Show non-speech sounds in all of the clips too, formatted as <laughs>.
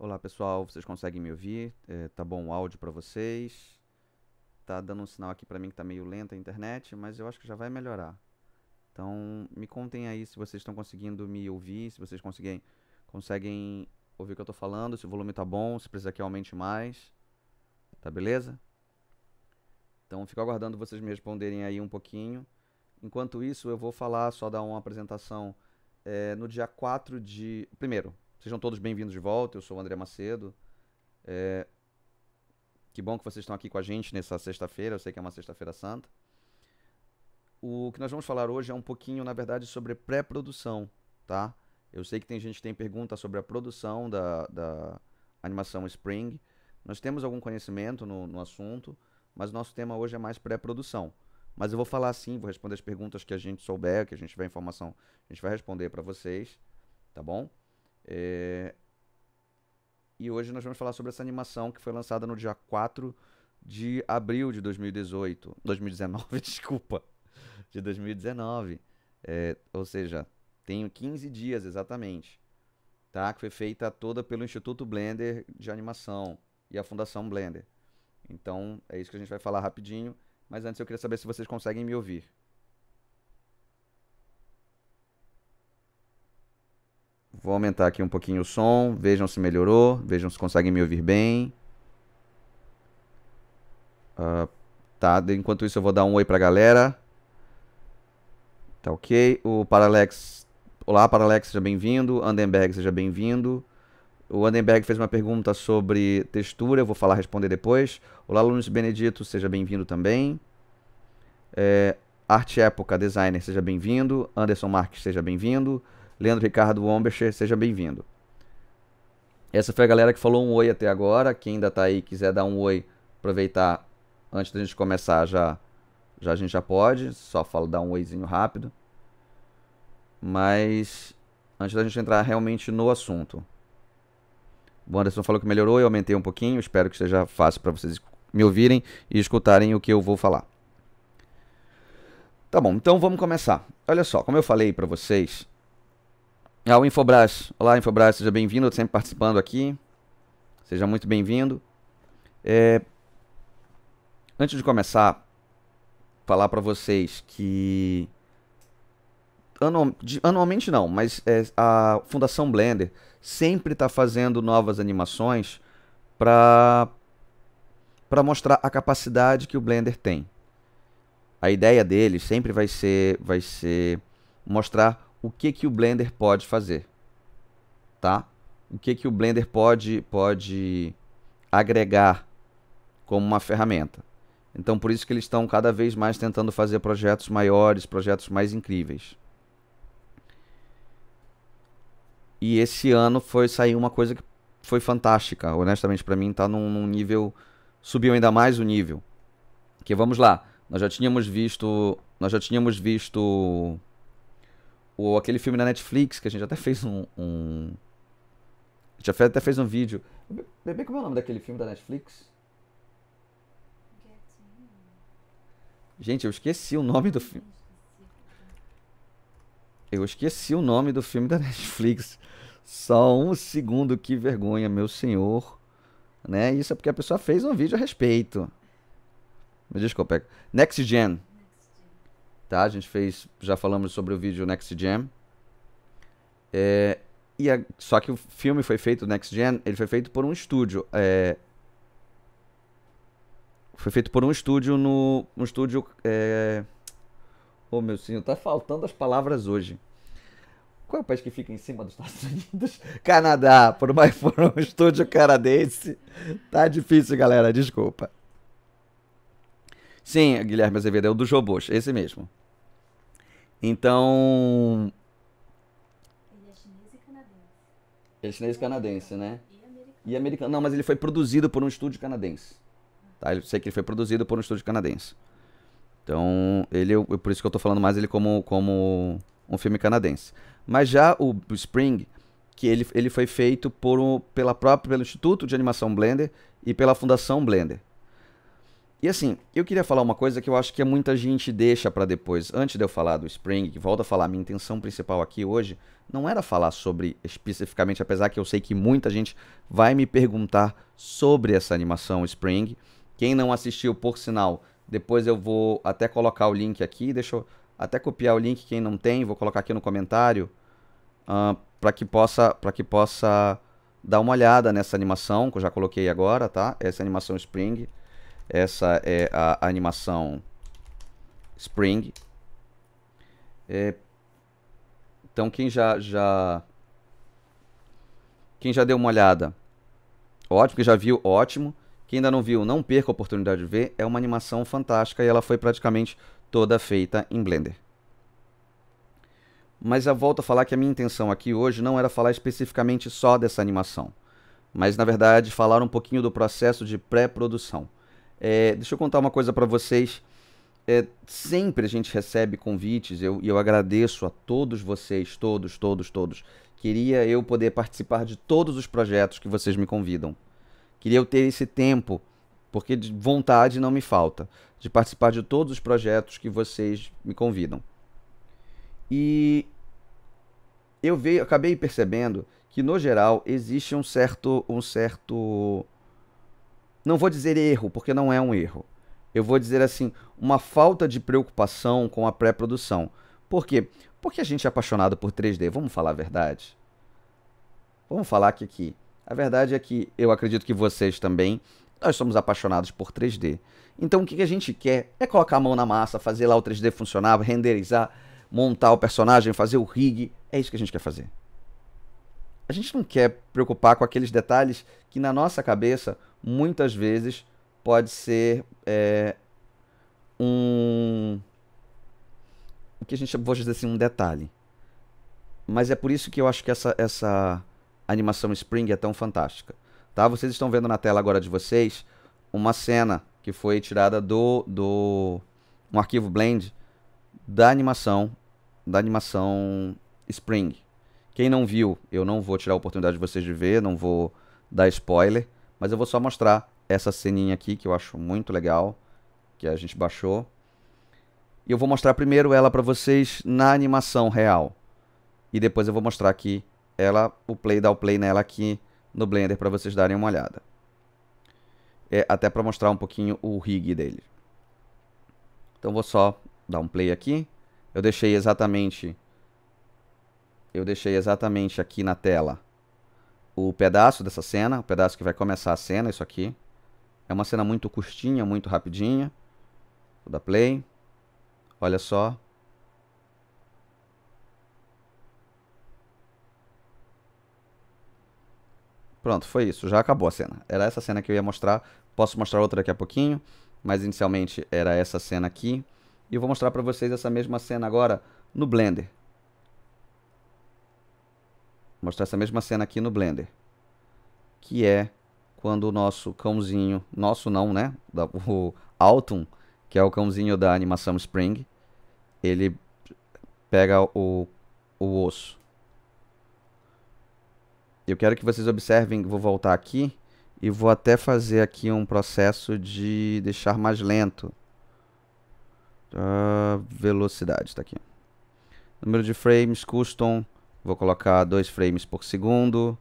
Olá pessoal, vocês conseguem me ouvir? É, tá bom o áudio para vocês? Tá dando um sinal aqui para mim que tá meio lenta a internet, mas eu acho que já vai melhorar. Então me contem aí se vocês estão conseguindo me ouvir, se vocês conseguem, conseguem ouvir o que eu tô falando, se o volume tá bom, se precisa que aumente mais. Tá beleza? Então fico aguardando vocês me responderem aí um pouquinho. Enquanto isso, eu vou falar, só dar uma apresentação é, no dia 4 de. Primeiro, Sejam todos bem-vindos de volta. Eu sou o André Macedo. É... Que bom que vocês estão aqui com a gente nessa sexta-feira. Eu sei que é uma sexta-feira santa. O que nós vamos falar hoje é um pouquinho, na verdade, sobre pré-produção, tá? Eu sei que tem gente que tem pergunta sobre a produção da, da animação Spring. Nós temos algum conhecimento no, no assunto, mas o nosso tema hoje é mais pré-produção. Mas eu vou falar sim, vou responder as perguntas que a gente souber, que a gente tiver informação, a gente vai responder para vocês, tá bom? É... E hoje nós vamos falar sobre essa animação que foi lançada no dia 4 de abril de 2018. 2019, <laughs> desculpa. De 2019. É, ou seja, tem 15 dias exatamente. Tá? Que foi feita toda pelo Instituto Blender de Animação e a Fundação Blender. Então, é isso que a gente vai falar rapidinho. Mas antes eu queria saber se vocês conseguem me ouvir. Vou aumentar aqui um pouquinho o som, vejam se melhorou, vejam se conseguem me ouvir bem. Uh, tá, enquanto isso eu vou dar um oi pra galera. Tá ok. O Paralex. Olá, Paralex, seja bem-vindo. Andenberg, seja bem-vindo. O Andenberg fez uma pergunta sobre textura, eu vou falar responder depois. Olá, Lunes Benedito, seja bem-vindo também. É, Arte Época Designer, seja bem-vindo. Anderson Marques, seja bem-vindo. Leandro Ricardo Wombacher, seja bem-vindo. Essa foi a galera que falou um oi até agora. Quem ainda está aí quiser dar um oi, aproveitar antes da gente começar já, já a gente já pode. Só falo dar um oizinho rápido. Mas antes da gente entrar realmente no assunto. O Anderson falou que melhorou, eu aumentei um pouquinho. Espero que seja fácil para vocês me ouvirem e escutarem o que eu vou falar. Tá bom, então vamos começar. Olha só, como eu falei para vocês, é o Infobras. Olá, Infobras, seja bem-vindo, sempre participando aqui. Seja muito bem-vindo. É... Antes de começar, falar para vocês que anualmente não, mas é, a Fundação Blender sempre está fazendo novas animações para para mostrar a capacidade que o Blender tem. A ideia deles sempre vai ser vai ser mostrar o que que o Blender pode fazer, tá? O que que o Blender pode pode agregar como uma ferramenta. Então por isso que eles estão cada vez mais tentando fazer projetos maiores, projetos mais incríveis. E esse ano foi sair uma coisa que foi fantástica, honestamente para mim está num, num nível subiu ainda mais o nível. Que vamos lá, nós já tínhamos visto, nós já tínhamos visto ou aquele filme da Netflix, que a gente até fez um. um... A gente até fez um vídeo. Bebê, como é o nome daquele filme da Netflix? Gente, eu esqueci o nome do filme. Eu esqueci o nome do filme da <laughs> Netflix. Só um segundo, que vergonha, meu senhor. Né? Isso é porque a pessoa fez um vídeo a respeito. Me desculpa. É Next Gen tá? A gente fez, já falamos sobre o vídeo Next Gen. É, e a, só que o filme foi feito, Next Gen, ele foi feito por um estúdio. É, foi feito por um estúdio no. Um estúdio. É, oh meu senhor, tá faltando as palavras hoje. Qual é o país que fica em cima dos Estados Unidos? <laughs> Canadá, por mais for um estúdio canadense. Tá difícil, galera, desculpa. Sim, Guilherme Azevedo, é o do Jobos, esse mesmo. Então. Ele é chinês e canadense. Ele é chinês e canadense, né? E americano. Não, mas ele foi produzido por um estúdio canadense. Tá? Eu sei que ele foi produzido por um estúdio canadense. Então, ele, eu, por isso que eu tô falando mais ele como, como um filme canadense. Mas já o Spring, que ele, ele foi feito por, pela própria, pelo Instituto de Animação Blender e pela Fundação Blender. E assim, eu queria falar uma coisa que eu acho que muita gente deixa para depois. Antes de eu falar do Spring, que volta a falar, minha intenção principal aqui hoje não era falar sobre especificamente, apesar que eu sei que muita gente vai me perguntar sobre essa animação Spring. Quem não assistiu, por sinal, depois eu vou até colocar o link aqui, deixa eu até copiar o link quem não tem, vou colocar aqui no comentário uh, ah, para que possa para que possa dar uma olhada nessa animação que eu já coloquei agora, tá? Essa animação Spring. Essa é a animação Spring. É... Então quem já, já quem já deu uma olhada, ótimo. Quem já viu, ótimo. Quem ainda não viu, não perca a oportunidade de ver. É uma animação fantástica e ela foi praticamente toda feita em Blender. Mas eu volto a falar que a minha intenção aqui hoje não era falar especificamente só dessa animação, mas na verdade falar um pouquinho do processo de pré-produção. É, deixa eu contar uma coisa para vocês. É, sempre a gente recebe convites, eu, e eu agradeço a todos vocês, todos, todos, todos. Queria eu poder participar de todos os projetos que vocês me convidam. Queria eu ter esse tempo, porque de vontade não me falta, de participar de todos os projetos que vocês me convidam. E eu veio, acabei percebendo que, no geral, existe um certo, um certo não vou dizer erro, porque não é um erro. Eu vou dizer assim, uma falta de preocupação com a pré-produção. Por quê? Porque a gente é apaixonado por 3D, vamos falar a verdade? Vamos falar que aqui. A verdade é que eu acredito que vocês também, nós somos apaixonados por 3D. Então o que a gente quer é colocar a mão na massa, fazer lá o 3D funcionar, renderizar, montar o personagem, fazer o rig. É isso que a gente quer fazer a gente não quer preocupar com aqueles detalhes que na nossa cabeça muitas vezes pode ser é, um o que a gente vou dizer assim um detalhe mas é por isso que eu acho que essa essa animação Spring é tão fantástica tá vocês estão vendo na tela agora de vocês uma cena que foi tirada do do um arquivo Blend da animação da animação Spring quem não viu, eu não vou tirar a oportunidade de vocês de ver, não vou dar spoiler, mas eu vou só mostrar essa ceninha aqui que eu acho muito legal, que a gente baixou. E eu vou mostrar primeiro ela para vocês na animação real. E depois eu vou mostrar aqui ela, o play, dar o play nela aqui no Blender para vocês darem uma olhada. É, até para mostrar um pouquinho o rig dele. Então vou só dar um play aqui. Eu deixei exatamente eu deixei exatamente aqui na tela o pedaço dessa cena, o pedaço que vai começar a cena, isso aqui. É uma cena muito curtinha, muito rapidinha. Vou dar play. Olha só. Pronto, foi isso. Já acabou a cena. Era essa cena que eu ia mostrar. Posso mostrar outra daqui a pouquinho, mas inicialmente era essa cena aqui. E eu vou mostrar para vocês essa mesma cena agora no Blender mostrar essa mesma cena aqui no Blender. Que é quando o nosso cãozinho, nosso não, né? o Alton que é o cãozinho da animação Spring, ele pega o, o osso. Eu quero que vocês observem, vou voltar aqui e vou até fazer aqui um processo de deixar mais lento. Uh, velocidade, está aqui. Número de frames, custom, Vou colocar 2 frames por segundo.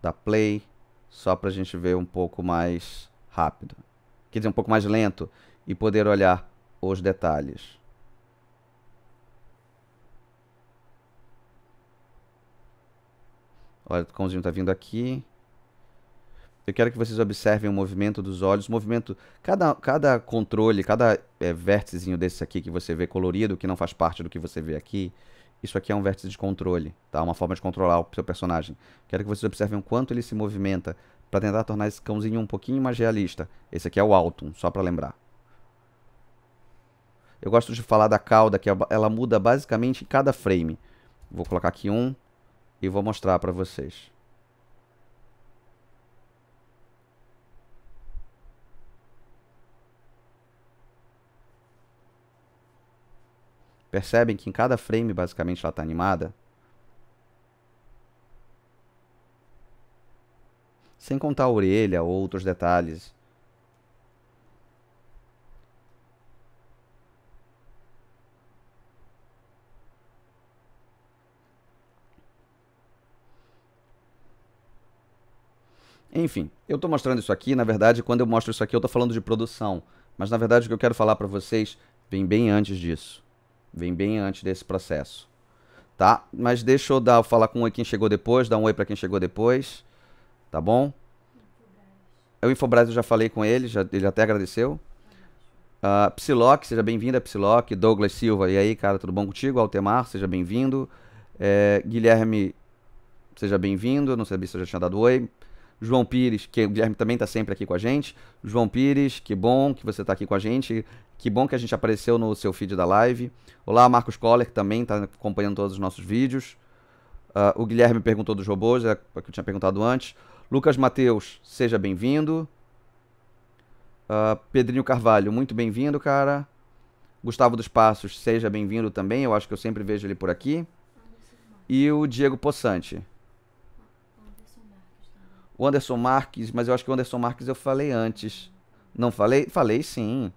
Da play. Só para a gente ver um pouco mais rápido. Quer dizer, um pouco mais lento. E poder olhar os detalhes. Olha, o cãozinho está vindo aqui. Eu quero que vocês observem o movimento dos olhos, o movimento, cada, cada controle, cada é, vérticezinho desse aqui que você vê colorido, que não faz parte do que você vê aqui, isso aqui é um vértice de controle, tá? Uma forma de controlar o seu personagem. Quero que vocês observem o quanto ele se movimenta para tentar tornar esse cãozinho um pouquinho mais realista. Esse aqui é o Alton, só para lembrar. Eu gosto de falar da cauda, que é ela muda basicamente em cada frame. Vou colocar aqui um e vou mostrar para vocês. Percebem que em cada frame, basicamente, ela está animada? Sem contar a orelha ou outros detalhes. Enfim, eu estou mostrando isso aqui, na verdade, quando eu mostro isso aqui, eu estou falando de produção. Mas na verdade o que eu quero falar para vocês vem bem antes disso. Vem bem antes desse processo. Tá? Mas deixa eu dar, falar com o quem chegou depois, dar um oi para quem chegou depois. Tá bom? O Infobras eu já falei com ele, já, ele até agradeceu. Uh, Psiloc, seja bem-vinda, é Psiloc. Douglas Silva, e aí, cara, tudo bom contigo? Altemar, seja bem-vindo. É, Guilherme, seja bem-vindo. Não sabia se eu já tinha dado oi. João Pires, que o Guilherme também está sempre aqui com a gente. João Pires, que bom que você está aqui com a gente. Que bom que a gente apareceu no seu feed da live. Olá, Marcos Koller, que também está acompanhando todos os nossos vídeos. Uh, o Guilherme perguntou dos robôs, é o que eu tinha perguntado antes. Lucas Mateus, seja bem-vindo. Uh, Pedrinho Carvalho, muito bem-vindo, cara. Gustavo dos Passos, seja bem-vindo também. Eu acho que eu sempre vejo ele por aqui. E o Diego Possante o Anderson Marques, mas eu acho que o Anderson Marques eu falei antes. Não falei? Falei sim.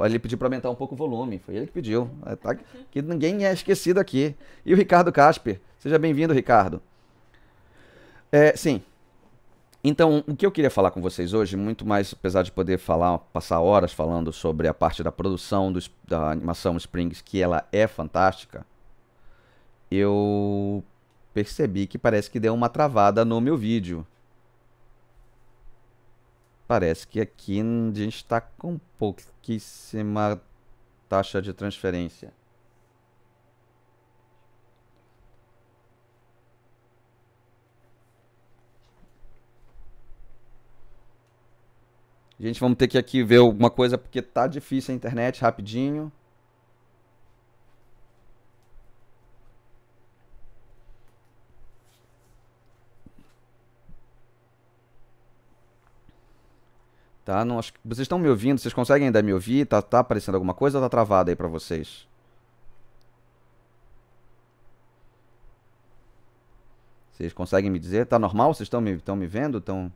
Ele pediu para aumentar um pouco o volume. Foi ele que pediu. É, tá, que ninguém é esquecido aqui. E o Ricardo Casper. Seja bem-vindo, Ricardo. É, sim. Então, o que eu queria falar com vocês hoje, muito mais, apesar de poder falar, passar horas falando sobre a parte da produção do, da animação Springs, que ela é fantástica, eu percebi que parece que deu uma travada no meu vídeo. Parece que aqui a gente está com pouquíssima taxa de transferência. Gente, vamos ter que aqui ver alguma coisa porque tá difícil a internet rapidinho. Tá? Não, acho que vocês estão me ouvindo? Vocês conseguem ainda me ouvir? Tá, tá aparecendo alguma coisa ou tá travado aí para vocês? Vocês conseguem me dizer? Tá normal? Vocês estão me, estão me vendo? Tão...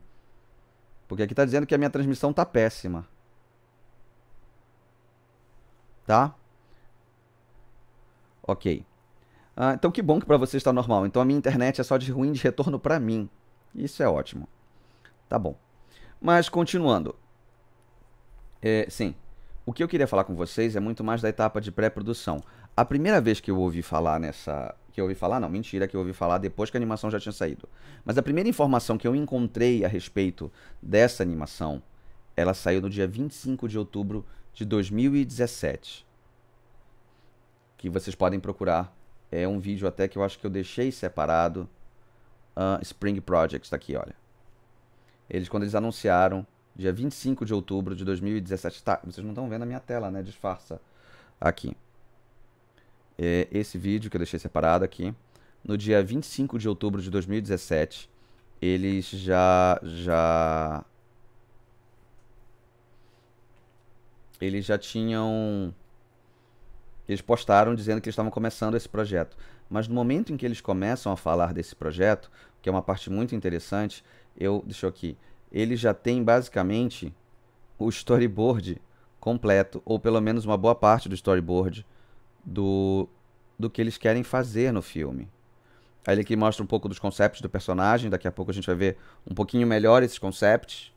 Porque aqui tá dizendo que a minha transmissão tá péssima. Tá? Ok. Ah, então que bom que para vocês está normal. Então a minha internet é só de ruim de retorno para mim. Isso é ótimo. Tá bom. Mas continuando. É, sim. O que eu queria falar com vocês é muito mais da etapa de pré-produção. A primeira vez que eu ouvi falar nessa. Que eu ouvi falar, não, mentira, que eu ouvi falar depois que a animação já tinha saído. Mas a primeira informação que eu encontrei a respeito dessa animação, ela saiu no dia 25 de outubro de 2017. Que vocês podem procurar. É um vídeo até que eu acho que eu deixei separado. Uh, Spring Project, tá aqui, olha. Eles, quando eles anunciaram dia 25 de outubro de 2017. Tá, vocês não estão vendo a minha tela, né? Disfarça aqui. É esse vídeo que eu deixei separado aqui. No dia 25 de outubro de 2017, eles já. já eles já tinham. Eles postaram dizendo que eles estavam começando esse projeto. Mas no momento em que eles começam a falar desse projeto, que é uma parte muito interessante, eu. Deixa eu aqui ele já tem basicamente o storyboard completo, ou pelo menos uma boa parte do storyboard do, do que eles querem fazer no filme. Aí ele aqui mostra um pouco dos conceitos do personagem, daqui a pouco a gente vai ver um pouquinho melhor esses conceitos.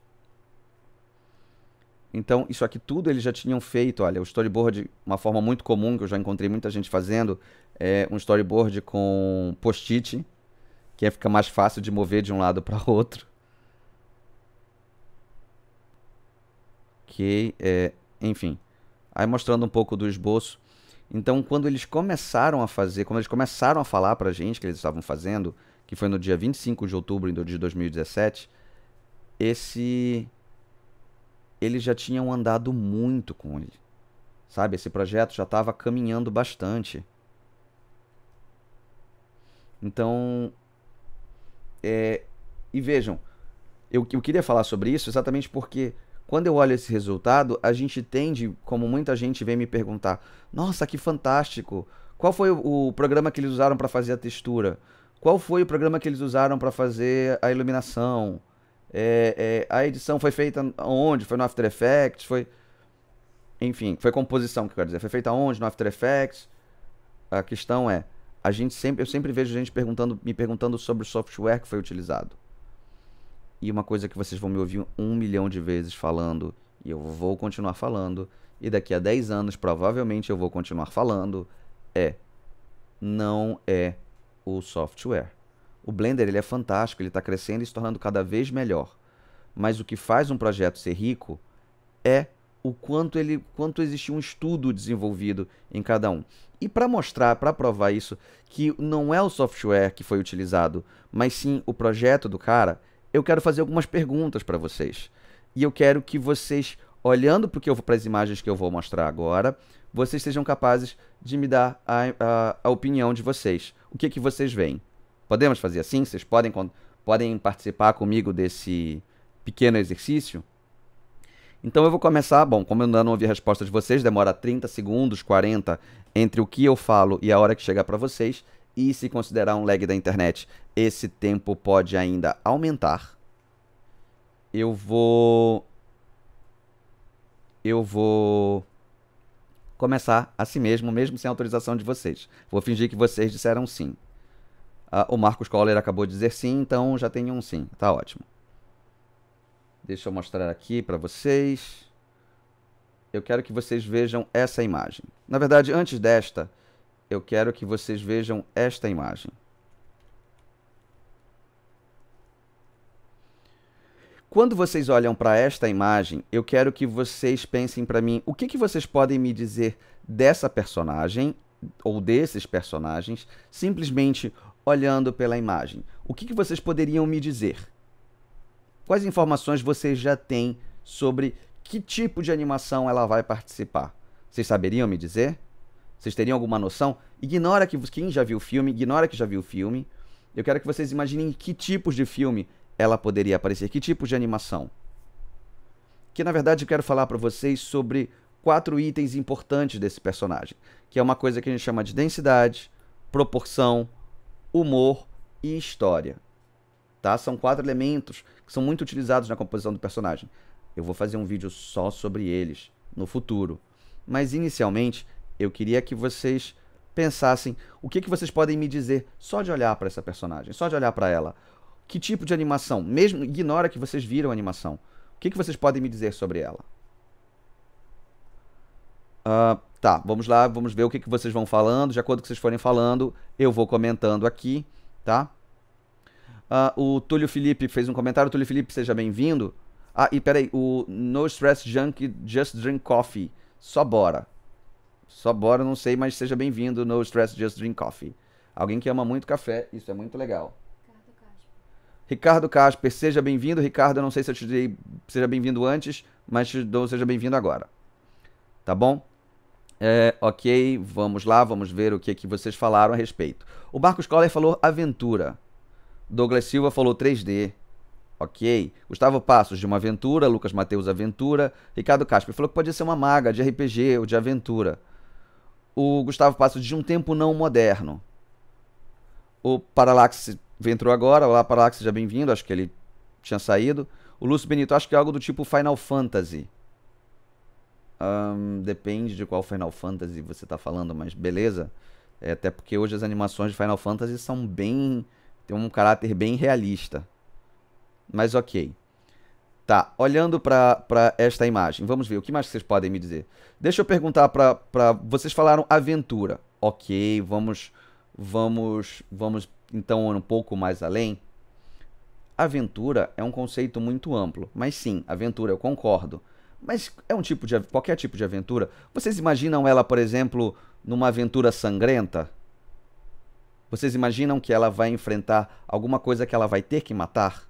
Então, isso aqui tudo eles já tinham feito. Olha, o storyboard, uma forma muito comum que eu já encontrei muita gente fazendo, é um storyboard com post-it, que é, fica mais fácil de mover de um lado para <laughs> outro. ok, é, enfim. Aí mostrando um pouco do esboço. Então, quando eles começaram a fazer, quando eles começaram a falar pra gente que eles estavam fazendo, que foi no dia 25 de outubro de 2017, esse eles já tinham andado muito com ele. Sabe, esse projeto já estava caminhando bastante. Então, é, e vejam, eu, eu queria falar sobre isso exatamente porque quando eu olho esse resultado, a gente tende, como muita gente vem me perguntar, nossa, que fantástico! Qual foi o, programa que eles usaram para fazer a textura? Qual foi o programa que eles usaram para fazer a iluminação? É, é, a edição foi feita onde? Foi no After Effects? Foi. Enfim, foi composição que eu quero dizer. Foi feita onde? No After Effects? A questão é, a gente sempre, eu sempre vejo gente perguntando, me perguntando sobre o software que foi utilizado. E uma coisa que vocês vão me ouvir um milhão de vezes falando, e eu vou continuar falando, e daqui a 10 anos provavelmente eu vou continuar falando, é: não é o software. O Blender ele é fantástico, ele está crescendo e se tornando cada vez melhor. Mas o que faz um projeto ser rico é o quanto ele, quanto existe um estudo desenvolvido em cada um. E para mostrar, para provar isso, que não é o software que foi utilizado, mas sim o projeto do cara, eu quero fazer algumas perguntas para vocês. E eu quero que vocês, olhando para as imagens que eu vou mostrar agora, vocês sejam capazes de me dar a, a, a opinião de vocês. O que, que vocês veem? Podemos fazer assim? Vocês podem, podem participar comigo desse pequeno exercício? Então eu vou começar, bom, como eu ainda não ouvi a resposta de vocês, demora 30 segundos, 40 entre o que eu falo e a hora que chegar para vocês. E se considerar um lag da internet, esse tempo pode ainda aumentar. Eu vou. Eu vou começar assim mesmo, mesmo sem autorização de vocês. Vou fingir que vocês disseram sim. Ah, o Marcos Coller acabou de dizer sim, então já tem um sim. Tá ótimo. Deixa eu mostrar aqui para vocês. Eu quero que vocês vejam essa imagem. Na verdade, antes desta, eu quero que vocês vejam esta imagem. Quando vocês olham para esta imagem, eu quero que vocês pensem para mim o que, que vocês podem me dizer dessa personagem ou desses personagens simplesmente olhando pela imagem. O que, que vocês poderiam me dizer? Quais informações vocês já têm sobre que tipo de animação ela vai participar? Vocês saberiam me dizer? Vocês teriam alguma noção? Ignora que quem já viu o filme, ignora que já viu o filme. Eu quero que vocês imaginem que tipos de filme ela poderia aparecer, que tipos de animação. Que na verdade eu quero falar para vocês sobre quatro itens importantes desse personagem, que é uma coisa que a gente chama de densidade, proporção, humor e história. Tá? São quatro elementos que são muito utilizados na composição do personagem. Eu vou fazer um vídeo só sobre eles no futuro. Mas inicialmente, eu queria que vocês pensassem o que, que vocês podem me dizer só de olhar para essa personagem, só de olhar para ela. Que tipo de animação? Mesmo ignora que vocês viram a animação. O que, que vocês podem me dizer sobre ela? Uh, tá, vamos lá, vamos ver o que, que vocês vão falando. De acordo com o que vocês forem falando, eu vou comentando aqui, tá? Uh, o Túlio Felipe fez um comentário. Túlio Felipe, seja bem-vindo. Ah, e peraí, o No Stress Junk Just Drink Coffee. Só bora. Só bora, não sei, mas seja bem-vindo no Stress Just Drink Coffee. Alguém que ama muito café, isso é muito legal. Ricardo Casper, seja bem-vindo. Ricardo, eu não sei se eu te dei seja bem-vindo antes, mas te dou seja bem-vindo agora. Tá bom? É, ok, vamos lá, vamos ver o que, é que vocês falaram a respeito. O Marcos Coller falou aventura. Douglas Silva falou 3D. Ok. Gustavo Passos, de uma aventura. Lucas Mateus, aventura. Ricardo Casper falou que podia ser uma maga de RPG ou de aventura o Gustavo Passos de um tempo não moderno. O Paralaxe entrou agora, o Paralaxe já bem-vindo, acho que ele tinha saído. O Lúcio Benito, acho que é algo do tipo Final Fantasy. Um, depende de qual Final Fantasy você está falando, mas beleza. É, até porque hoje as animações de Final Fantasy são bem. têm um caráter bem realista. Mas ok. Tá, olhando para esta imagem, vamos ver o que mais vocês podem me dizer. Deixa eu perguntar para vocês falaram aventura. OK, vamos vamos vamos então um pouco mais além. Aventura é um conceito muito amplo, mas sim, aventura eu concordo. Mas é um tipo de qualquer tipo de aventura. Vocês imaginam ela, por exemplo, numa aventura sangrenta? Vocês imaginam que ela vai enfrentar alguma coisa que ela vai ter que matar?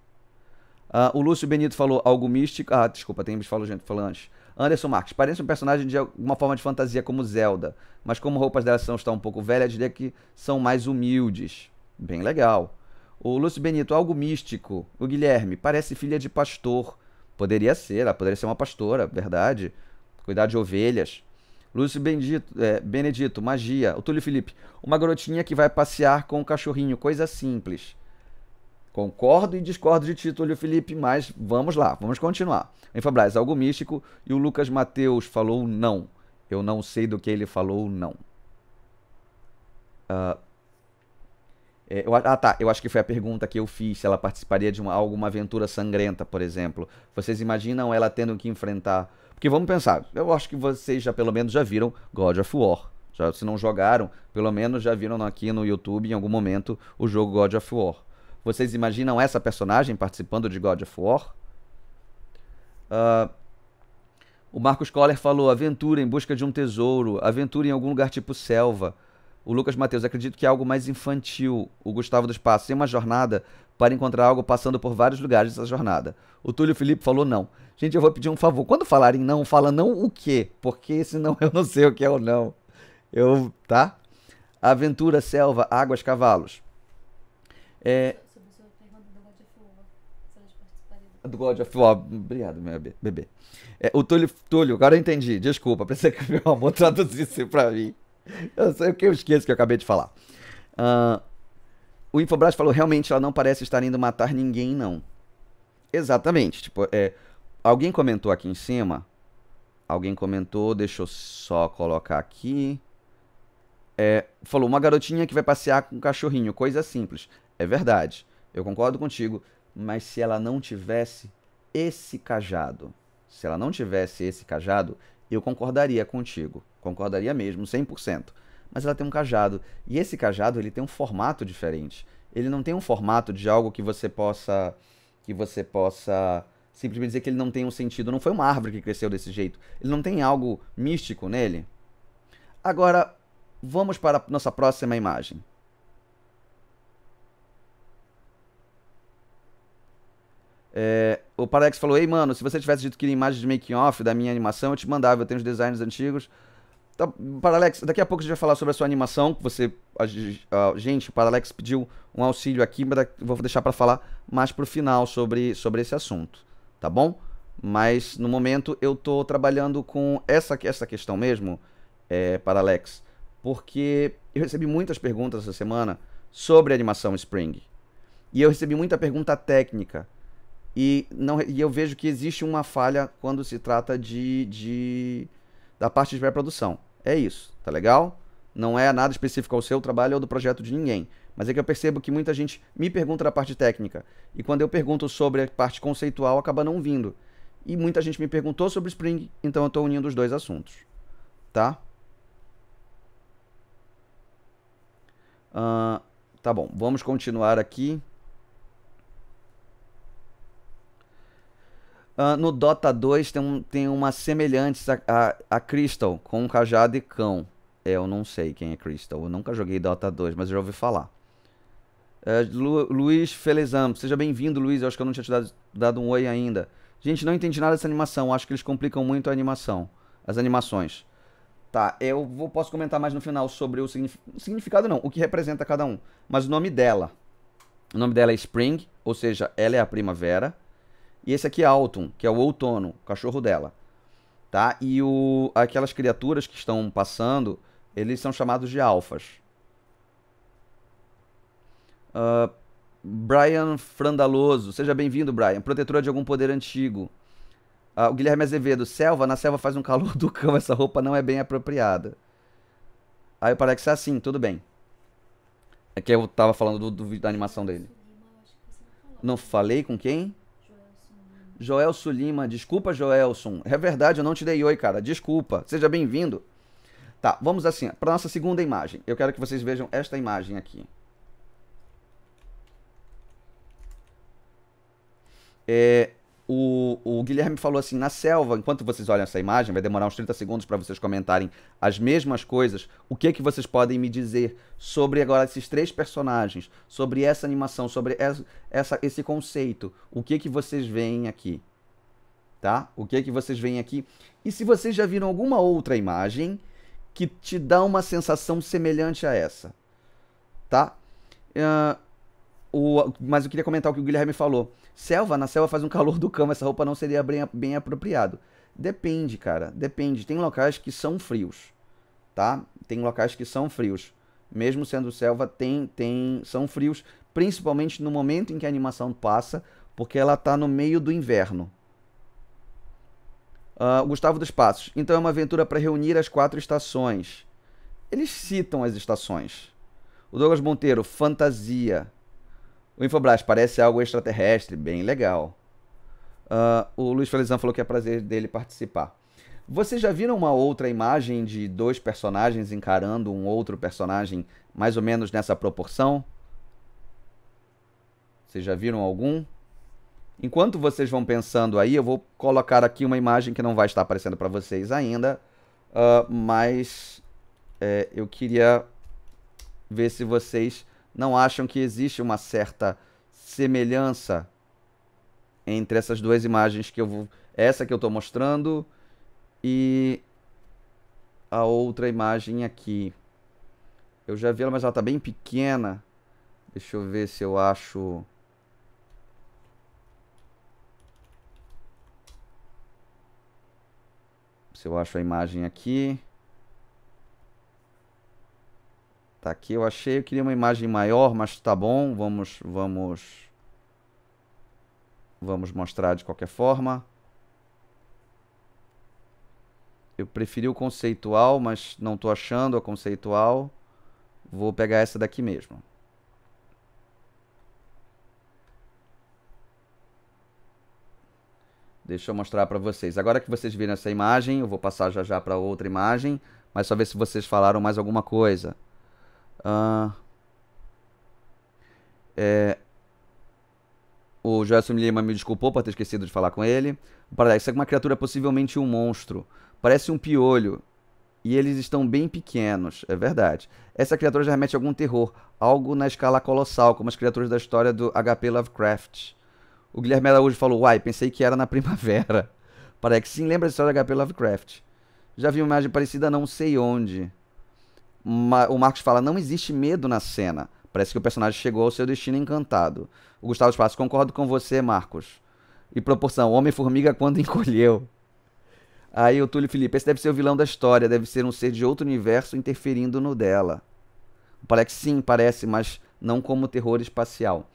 Uh, o Lúcio Benito falou algo místico. Ah, desculpa, tem falou gente falando antes. Anderson Marques, parece um personagem de alguma forma de fantasia como Zelda, mas como roupas dela são está um pouco velhas, diria que são mais humildes. Bem legal. O Lúcio Benito, algo místico. O Guilherme, parece filha de pastor. Poderia ser, ela poderia ser uma pastora, verdade. Cuidar de ovelhas. Lúcio Benedito, é, Benedito, magia. O Túlio Felipe, uma garotinha que vai passear com um cachorrinho, coisa simples. Concordo e discordo de título, Felipe, mas vamos lá, vamos continuar. Infabras, algo místico e o Lucas Mateus falou não. Eu não sei do que ele falou não. Uh, é, eu, ah tá, eu acho que foi a pergunta que eu fiz se ela participaria de uma, alguma aventura sangrenta, por exemplo. Vocês imaginam ela tendo que enfrentar? Porque vamos pensar, eu acho que vocês já pelo menos já viram God of War. Já, se não jogaram, pelo menos já viram aqui no YouTube em algum momento o jogo God of War. Vocês imaginam essa personagem participando de God of War? Uh, o Marcos Coller falou: aventura em busca de um tesouro, aventura em algum lugar tipo selva. O Lucas Mateus, acredito que é algo mais infantil. O Gustavo dos Passos, tem uma jornada para encontrar algo passando por vários lugares dessa jornada. O Túlio Felipe falou não. Gente, eu vou pedir um favor. Quando falarem não, fala não o quê? Porque senão <laughs> eu não sei o que é o não. Eu, tá? Aventura, selva, águas, cavalos. É, do God of War. Obrigado, meu bebê. É, o Túlio, Túlio, agora eu entendi. Desculpa, <laughs> pensei que meu amor traduzisse pra mim. Eu sei o que eu esqueço que eu acabei de falar. Uh, o Infobras falou, realmente ela não parece estar indo matar ninguém, não. Exatamente. Tipo, é, alguém comentou aqui em cima. Alguém comentou, deixa eu só colocar aqui. É, falou, uma garotinha que vai passear com um cachorrinho, coisa simples. É verdade. Eu concordo contigo. Mas se ela não tivesse esse cajado, se ela não tivesse esse cajado, eu concordaria contigo. Concordaria mesmo, 100%. Mas ela tem um cajado. E esse cajado, ele tem um formato diferente. Ele não tem um formato de algo que você possa que você possa simplesmente dizer que ele não tem um sentido. Não foi uma árvore que cresceu desse jeito. Ele não tem algo místico nele. Agora, vamos para a nossa próxima imagem. É, o Paralex falou: Ei, mano, se você tivesse dito que imagens de making-off da minha animação, eu te mandava, eu tenho os designs antigos. Então, Paralex, daqui a pouco a gente vai falar sobre a sua animação, você. A, a, gente, o Paralex pediu um auxílio aqui, mas vou deixar para falar mais pro final sobre, sobre esse assunto, tá bom? Mas no momento eu tô trabalhando com essa, essa questão mesmo, é, Paralex, porque eu recebi muitas perguntas essa semana sobre animação Spring. E eu recebi muita pergunta técnica e, não, e eu vejo que existe uma falha quando se trata de, de da parte de pré-produção. É isso, tá legal? Não é nada específico ao seu trabalho ou do projeto de ninguém. Mas é que eu percebo que muita gente me pergunta da parte técnica. E quando eu pergunto sobre a parte conceitual, acaba não vindo. E muita gente me perguntou sobre Spring, então eu estou unindo os dois assuntos. Tá? Uh, tá bom, vamos continuar aqui. Uh, no Dota 2 tem, um, tem uma semelhantes a, a, a, Crystal, com um cajado e cão. É, eu não sei quem é Crystal, eu nunca joguei Dota 2, mas já ouvi falar. Uh, Lu, Luiz Felizam seja bem-vindo, Luiz. Eu acho que eu não tinha te dado, dado um oi ainda. Gente, não entendi nada dessa animação, acho que eles complicam muito a animação, as animações. Tá, eu vou, posso comentar mais no final sobre o signif significado, não, o que representa cada um. Mas o nome dela. O nome dela é Spring, ou seja, ela é a primavera. E esse aqui é Alton, que é o outono, o cachorro dela. Tá? E o, aquelas criaturas que estão passando, eles são chamados de alfas. Uh, Brian Frandaloso, seja bem-vindo, Brian. Protetora de algum poder antigo. Uh, o Guilherme Azevedo, selva, na selva faz um calor do cão, essa roupa não é bem apropriada. Aí parece que é assim, tudo bem. É que eu tava falando do, do da animação dele. Não falei com quem? Joel Lima, desculpa, Joelson. É verdade, eu não te dei oi, cara. Desculpa. Seja bem-vindo. Tá, vamos assim, para nossa segunda imagem. Eu quero que vocês vejam esta imagem aqui. É, o, o, Guilherme falou assim: na selva, enquanto vocês olham essa imagem, vai demorar uns 30 segundos para vocês comentarem as mesmas coisas. O que que vocês podem me dizer sobre agora esses três personagens, sobre essa animação, sobre essa, essa, esse conceito? O que que vocês veem aqui? Tá? O que que vocês veem aqui? E se vocês já viram alguma outra imagem que te dá uma sensação semelhante a essa? Tá? Uh, o, mas eu queria comentar o que o Guilherme falou. Selva, na selva faz um calor do cão, essa roupa não seria bem, bem apropriado. Depende, cara. Depende. Tem locais que são frios, tá? Tem locais que são frios. Mesmo sendo selva, tem, tem, são frios, principalmente no momento em que a animação passa, porque ela tá no meio do inverno. Uh, Gustavo dos Passos. Então é uma aventura para reunir as quatro estações. Eles citam as estações. O Douglas Monteiro, fantasia. O Infoblast parece algo extraterrestre, bem legal. Uh, o Luiz Felizão falou que é prazer dele participar. Vocês já viram uma outra imagem de dois personagens encarando um outro personagem mais ou menos nessa proporção? Vocês já viram algum? Enquanto vocês vão pensando aí, eu vou colocar aqui uma imagem que não vai estar aparecendo para vocês ainda, uh, mas é, eu queria ver se vocês não acham que existe uma certa semelhança entre essas duas imagens que eu vou, essa que eu estou mostrando e a outra imagem aqui. Eu já vi ela, mas ela está bem pequena. Deixa eu ver se eu acho. Se eu acho a imagem aqui. Tá aqui, eu achei, eu queria uma imagem maior, mas tá bom, vamos, vamos, vamos mostrar de qualquer forma. Eu preferi o conceitual, mas não tô achando a conceitual. Vou pegar essa daqui mesmo. Deixa eu mostrar para vocês. Agora que vocês viram essa imagem, eu vou passar já já para outra imagem, mas só ver se vocês falaram mais alguma coisa. Ah, é, o Joelson Lima me desculpou por ter esquecido de falar com ele. Parece Paradise é uma criatura possivelmente um monstro. Parece um piolho. E eles estão bem pequenos, é verdade. Essa criatura já remete a algum terror, algo na escala colossal, como as criaturas da história do HP Lovecraft. O Guilherme Araújo falou: Uai, pensei que era na <laughs> primavera. Parece que sim, lembra a história do HP Lovecraft. Já vi uma imagem parecida não sei onde o Marcos fala: não existe medo na cena. Parece que o personagem chegou ao seu destino encantado. O Gustavo Espaço, concordo com você, Marcos. E proporção, Homem-Formiga quando <laughs> encolheu. Aí o Túlio Felipe, esse deve ser o vilão da história, deve ser um ser de outro universo interferindo no dela. O Palex, sim, parece, mas não como terror espacial.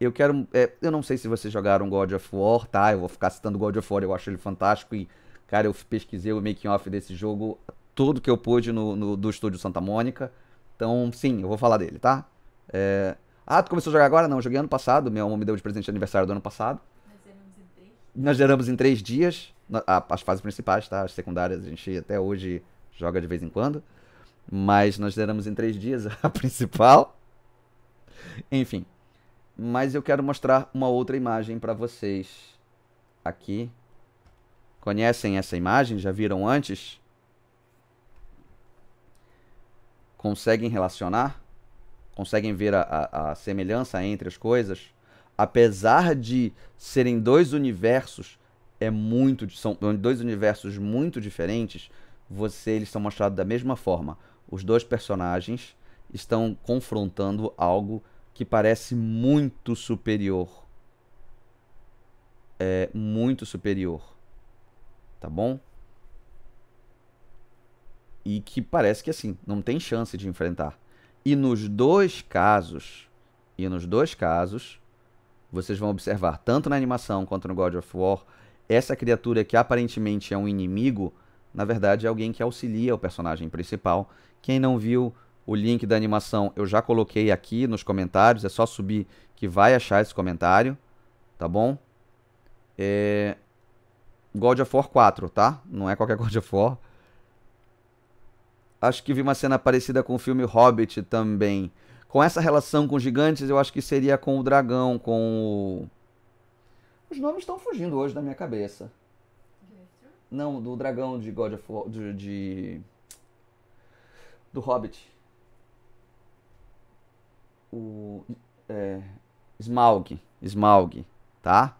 Eu quero. É, eu não sei se vocês jogaram God of War, tá? Eu vou ficar citando God of War, eu acho ele fantástico. E, cara, eu pesquisei o making off desse jogo tudo que eu pude no, no do estúdio Santa Mônica. Então, sim, eu vou falar dele, tá? É... Ah, tu começou a jogar agora? Não, joguei ano passado. Meu irmão me deu de presente de aniversário do ano passado. Nós geramos em três dias as fases principais, tá? As secundárias a gente até hoje joga de vez em quando. Mas nós geramos em três dias a <laughs> principal. Enfim. Mas eu quero mostrar uma outra imagem para vocês aqui. Conhecem essa imagem? Já viram antes? conseguem relacionar, conseguem ver a, a, a semelhança entre as coisas, apesar de serem dois universos é muito são dois universos muito diferentes, você eles são mostrados da mesma forma. Os dois personagens estão confrontando algo que parece muito superior. É muito superior. Tá bom? e que parece que assim, não tem chance de enfrentar. E nos dois casos, e nos dois casos, vocês vão observar, tanto na animação quanto no God of War, essa criatura que aparentemente é um inimigo, na verdade é alguém que auxilia o personagem principal. Quem não viu o link da animação, eu já coloquei aqui nos comentários, é só subir que vai achar esse comentário, tá bom? É... God of War 4, tá? Não é qualquer <laughs> God of War acho que vi uma cena parecida com o filme Hobbit também. Com essa relação com os gigantes, eu acho que seria com o dragão, com o. Os nomes estão fugindo hoje da minha cabeça. Não, do dragão de God of War. De, de... Do Hobbit. O. É, Smaug. Smaug, tá?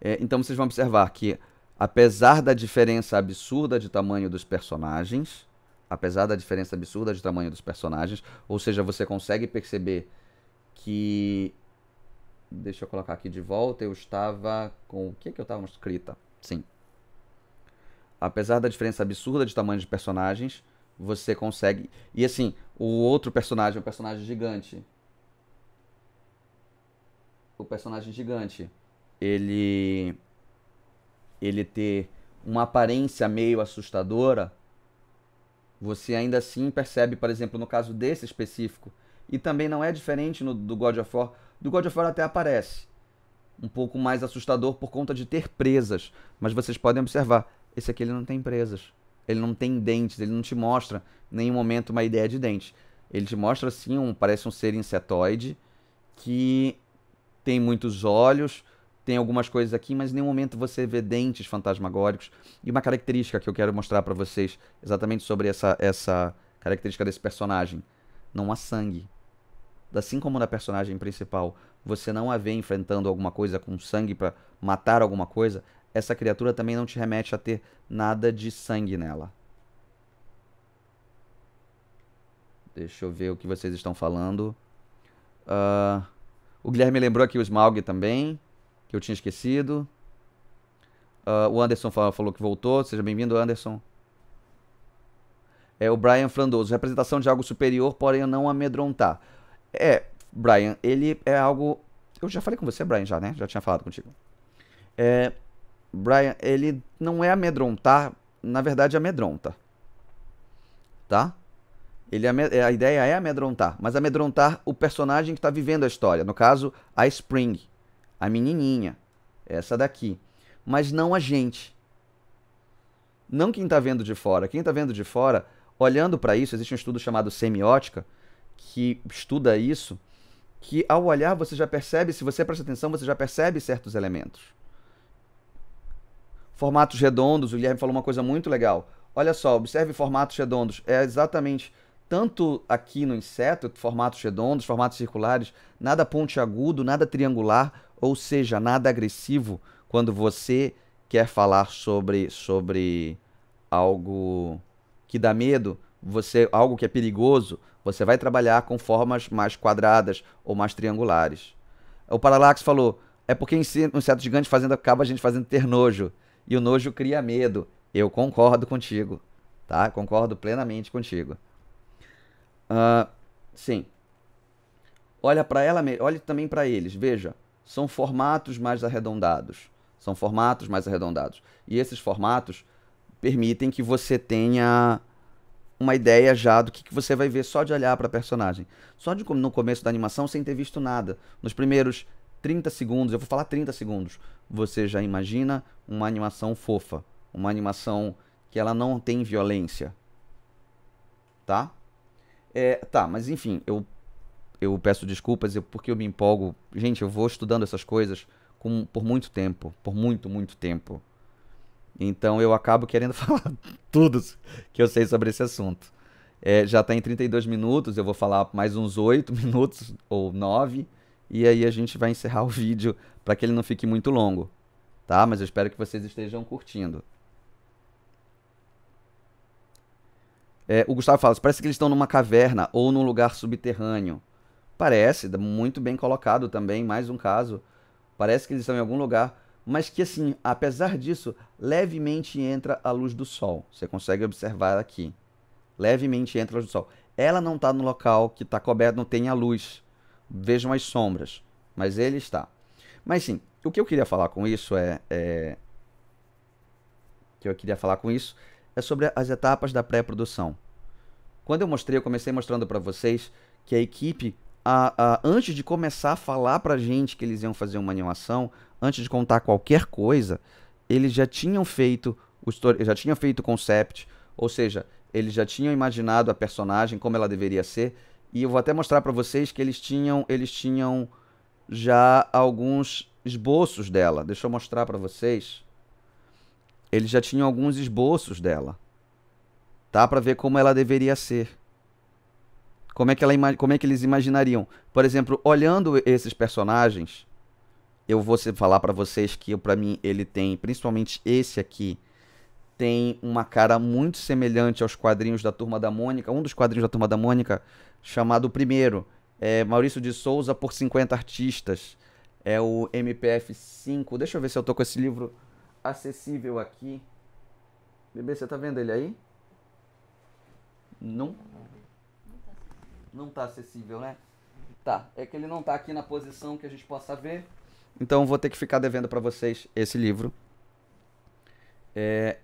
É, então vocês vão observar que apesar da diferença absurda de tamanho dos personagens, apesar da diferença absurda de tamanho dos personagens, ou seja, você consegue perceber que deixa eu colocar aqui de volta, eu estava com o que é que eu estava escrita? Sim. Apesar da diferença absurda de tamanho de personagens, você consegue. E assim, o outro personagem o personagem gigante. O personagem gigante, ele ele ter uma aparência meio assustadora, você ainda assim percebe, por exemplo, no caso desse específico, e também não é diferente no, do God of War, do God of War até aparece um pouco mais assustador por conta de ter presas, mas vocês podem observar, esse aqui ele não tem presas. Ele não tem dentes, ele não te mostra em nenhum momento uma ideia de dente. Ele te mostra assim, um, parece um ser insetoide que tem muitos olhos, tem algumas coisas aqui, mas em nenhum momento você vê dentes fantasmagóricos. E uma característica que eu quero mostrar para vocês exatamente sobre essa, essa característica desse personagem. Não há sangue. Assim como na personagem principal, você não a vê enfrentando alguma coisa com sangue para matar alguma coisa, essa criatura também não te remete a ter nada de sangue nela. Deixa eu ver o que vocês estão falando. Uh, o Guilherme lembrou aqui o Smaug também que eu tinha esquecido. Uh, o Anderson falou, falou que voltou. Seja bem-vindo, Anderson. É o Brian Flandoso. Representação de algo superior, porém não amedrontar. É, Brian, ele é algo. Eu já falei com você, Brian, já, né? Já tinha falado contigo. É, Brian, ele não é amedrontar, na verdade amedronta. Tá? Ele a ideia é amedrontar, mas amedrontar o personagem que está vivendo a história, no caso, a Spring a menininha, essa daqui, mas não a gente. Não quem está vendo de fora. Quem está vendo de fora, olhando para isso, existe um estudo chamado semiótica que estuda isso, que ao olhar você já percebe, se você presta atenção, você já percebe certos elementos. Formatos redondos, o Guilherme falou uma coisa muito legal. Olha só, observe formatos redondos. É exatamente tanto aqui no inseto, formatos redondos, formatos circulares, nada agudo nada triangular ou seja, nada agressivo quando você quer falar sobre sobre algo que dá medo, você algo que é perigoso, você vai trabalhar com formas mais quadradas ou mais triangulares. O Parallax falou: é porque um certo gigante fazendo acaba a gente fazendo ter nojo e o nojo cria medo. Eu concordo contigo, tá? Concordo plenamente contigo. Uh, sim. Olha para ela, olhe também para eles. Veja, são formatos mais arredondados. São formatos mais arredondados. E esses formatos permitem que você tenha uma ideia já do que, que você vai ver só de olhar para a personagem. Só de no começo da animação, sem ter visto nada. Nos primeiros 30 segundos, eu vou falar 30 segundos, você já imagina uma animação fofa. Uma animação que ela não tem violência. Tá? É, tá, mas enfim, eu eu peço desculpas porque eu me empolgo. Gente, eu vou estudando essas coisas com, por muito tempo. Por muito, muito tempo. Então eu acabo querendo <laughs> falar tudo que eu sei sobre esse assunto. É, já está em 32 minutos, eu vou falar mais uns 8 <laughs> minutos ou 9. E aí a gente vai encerrar o vídeo para que ele não fique muito longo. Tá? Mas eu espero que vocês estejam curtindo. É, o Gustavo fala: parece que eles estão numa caverna ou num lugar subterrâneo. Parece, muito bem colocado também, mais um caso. Parece que eles estão em algum lugar, mas que assim, apesar disso, levemente entra a luz do sol. Você consegue observar aqui. Levemente entra a luz do sol. Ela não está no local que está coberto, não tem a luz. Vejam as sombras, mas ele está. Mas sim, o que eu queria falar com isso é, é... que eu queria falar com isso é sobre as etapas da pré-produção. Quando eu mostrei, eu comecei mostrando para vocês que a equipe a, a, antes de começar a falar pra gente que eles iam fazer uma animação, antes de contar qualquer coisa, eles já tinham feito o story, já tinham feito o concept, ou seja, eles já tinham imaginado a personagem como ela deveria ser, e eu vou até mostrar para vocês que eles tinham, eles tinham já alguns esboços dela. Deixa eu mostrar para vocês. Eles já tinham alguns esboços dela. Tá para ver como ela deveria ser. Como é, que ela, como é que eles imaginariam? Por exemplo, olhando esses personagens, eu vou falar para vocês que para mim ele tem, principalmente esse aqui, tem uma cara muito semelhante aos quadrinhos da Turma da Mônica, um dos quadrinhos da Turma da Mônica, chamado primeiro, é Maurício de Souza por 50 artistas, é o MPF 5. Deixa eu ver se eu tô com esse livro acessível aqui. Bebê, você tá vendo ele aí? Não. Não tá acessível, né? Tá, é que ele não tá aqui na posição que a gente possa ver. Então vou ter que ficar devendo para vocês esse livro. É,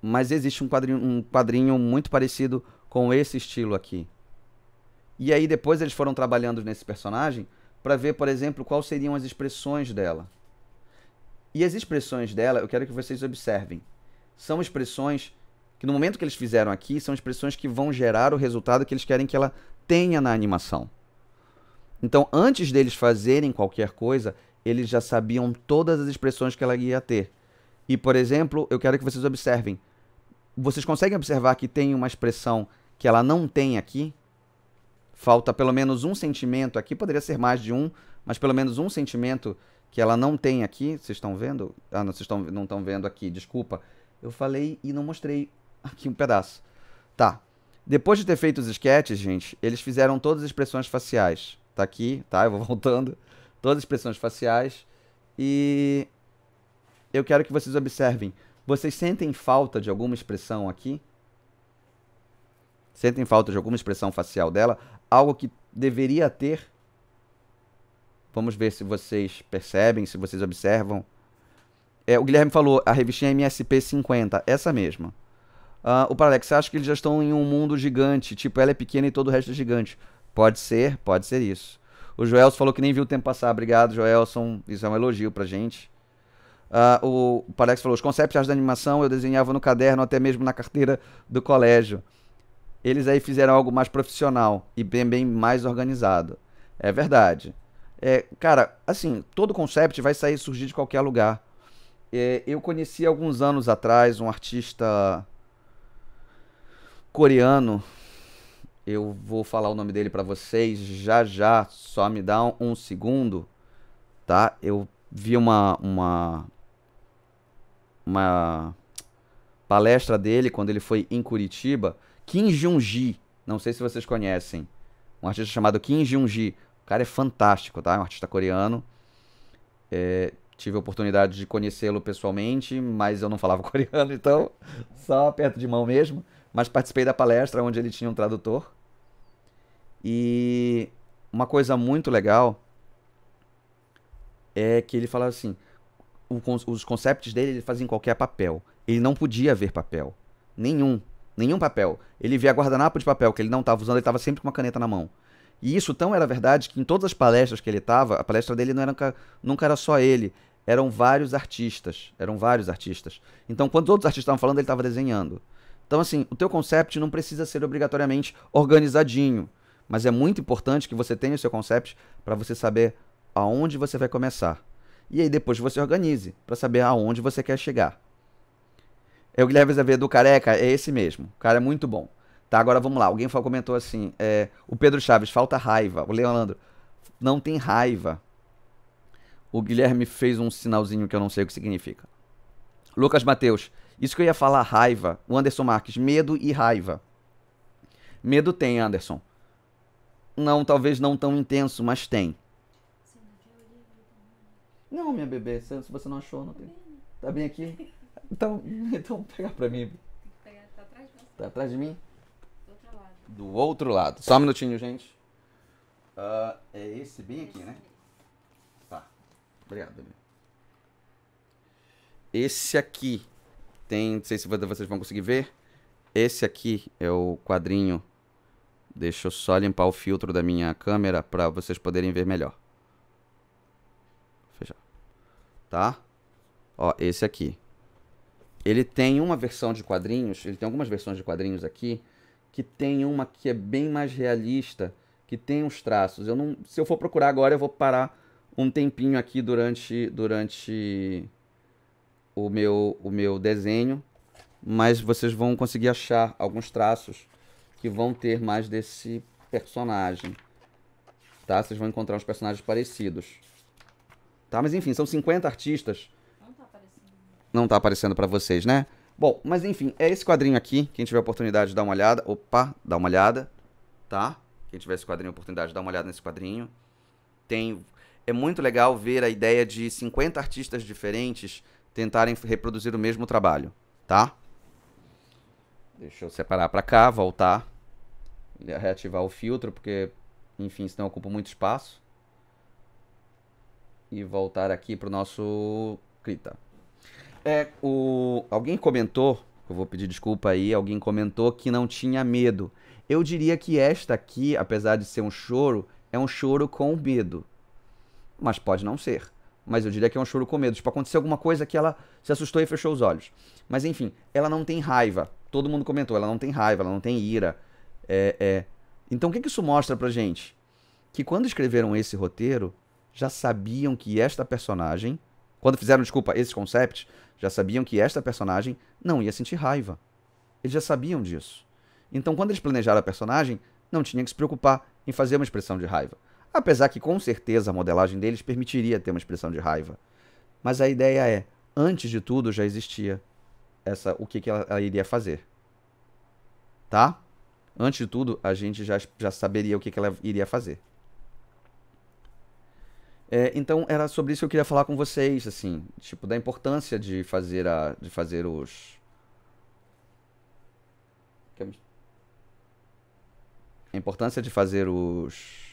mas existe um quadrinho, um quadrinho muito parecido com esse estilo aqui. E aí depois eles foram trabalhando nesse personagem para ver, por exemplo, quais seriam as expressões dela. E as expressões dela, eu quero que vocês observem. São expressões que no momento que eles fizeram aqui, são expressões que vão gerar o resultado que eles querem que ela tenha na animação. Então, antes deles fazerem qualquer coisa, eles já sabiam todas as expressões que ela ia ter. E, por exemplo, eu quero que vocês observem. Vocês conseguem observar que tem uma expressão que ela não tem aqui? Falta pelo menos um sentimento aqui, poderia ser mais de um, mas pelo menos um sentimento que ela não tem aqui. Vocês estão vendo? Ah, não, vocês tão, não estão vendo aqui, desculpa. Eu falei e não mostrei aqui um pedaço. Tá, depois de ter feito os sketches, gente, eles fizeram todas as expressões faciais. Tá aqui, tá? Eu vou <laughs> voltando. Todas as expressões faciais. E eu quero que vocês observem. Vocês sentem falta de alguma expressão aqui? Sentem falta de alguma expressão facial dela? Algo que deveria ter? Vamos ver se vocês percebem, se vocês observam. É, o Guilherme falou a revistinha é MSP 50, essa mesma. Uh, o Paralex, você acha que eles já estão em um mundo gigante? Tipo, ela é pequena e todo o resto é gigante. Pode ser, pode ser isso. O Joelson falou que nem viu o tempo passar. Obrigado, Joelson. Isso é um elogio pra gente. Uh, o, Paralex falou: os conceptos da animação eu desenhava no caderno, até mesmo na carteira do colégio. Eles aí fizeram algo mais profissional e bem, bem mais organizado. É verdade. É, cara, assim, todo concept vai sair surgir de qualquer lugar. É, eu conheci alguns anos atrás um artista coreano. Eu vou falar o nome dele para vocês já já, só me dá um, um, segundo, tá? Eu vi uma uma uma palestra dele quando ele foi em Curitiba, Kim Jong-ji, não sei se vocês conhecem. Um artista chamado Kim Jong-ji. O cara é fantástico, tá? É um artista coreano. É, tive a oportunidade de conhecê-lo pessoalmente, mas eu não falava <laughs> coreano, então só aperto de mão mesmo mas participei da palestra onde ele tinha um tradutor. E uma coisa muito legal é que ele falava assim: o, os conceptos dele ele fazia em qualquer papel. Ele não podia ver papel. Nenhum. Nenhum papel. Ele via guardanapo de papel que ele não estava usando, ele estava sempre com uma caneta na mão. E isso tão era verdade que em todas as palestras que ele estava, a palestra dele não era, nunca, nunca era só ele, eram vários artistas. Eram vários artistas. Então, quando os outros artistas estavam falando, ele estava desenhando. Então, assim, o teu concept não precisa ser obrigatoriamente organizadinho, mas é muito importante que você tenha o seu concept para você saber aonde você vai começar. E aí depois você organize para saber aonde você quer chegar. É o Guilherme Azevedo, do Careca, é esse mesmo. O cara é muito bom. Tá, agora vamos lá. Alguém comentou assim, é, o Pedro Chaves, falta raiva. O Leandro, não tem raiva. O Guilherme fez um sinalzinho que eu não sei o que significa. Lucas Mateus, isso que eu ia falar, raiva. O Anderson Marques, medo e raiva. Medo tem, Anderson. Não, talvez não tão intenso, mas tem. Não, minha bebê, se você não achou, não tem. Tá bem aqui? <laughs> Então, <laughs> então pega pra mim. tá atrás de Tá atrás de mim? Do outro lado. Do outro lado. Só um minutinho, gente. Uh, é esse bem aqui, né? Tá. Obrigado, bebê. Esse aqui tem, não sei se vocês vão conseguir ver, esse aqui é o quadrinho. Deixa eu só limpar o filtro da minha câmera para vocês poderem ver melhor. Fechar. Tá? Ó, esse aqui. Ele tem uma versão de quadrinhos, ele tem algumas versões de quadrinhos aqui, que tem uma que é bem mais realista, que tem uns traços. Eu não, se eu for procurar agora, eu vou parar um tempinho aqui durante durante o meu, o meu desenho, mas vocês vão conseguir achar alguns traços que vão ter mais desse personagem. Tá? Vocês vão encontrar uns personagens parecidos. Tá? Mas enfim, são 50 artistas. Não tá aparecendo. Tá para vocês, né? Bom, mas enfim, é esse quadrinho aqui. Quem tiver oportunidade de dar uma olhada. Opa, dá uma olhada. Tá? Quem tiver esse quadrinho, oportunidade, dar uma olhada nesse quadrinho. Tem. É muito legal ver a ideia de 50 artistas diferentes tentarem reproduzir o mesmo trabalho, tá? Deixa eu separar para cá, voltar, reativar o filtro, porque, enfim, senão ocupa muito espaço. E voltar aqui para o nosso Krita. É, o... Alguém comentou, eu vou pedir desculpa aí, alguém comentou que não tinha medo. Eu diria que esta aqui, apesar de ser um choro, é um choro com medo. Mas pode não ser mas eu diria que é um choro com medo. Tipo, aconteceu alguma coisa que ela se assustou e fechou os olhos. Mas enfim, ela não tem raiva. Todo mundo comentou, ela não tem raiva, ela não tem ira. É, é. Então o que, que isso mostra pra gente? Que quando escreveram esse roteiro, já sabiam que esta personagem. Quando fizeram, desculpa, esses concepts, já sabiam que esta personagem não ia sentir raiva. Eles já sabiam disso. Então, quando eles planejaram a personagem, não tinha que se preocupar em fazer uma expressão de raiva. Apesar que com certeza a modelagem deles permitiria ter uma expressão de raiva. Mas a ideia é, antes de tudo já existia essa o que, que ela, ela iria fazer. Tá? Antes de tudo, a gente já, já saberia o que, que ela iria fazer. É, então era sobre isso que eu queria falar com vocês, assim, tipo da importância de fazer a, de fazer os a importância de fazer os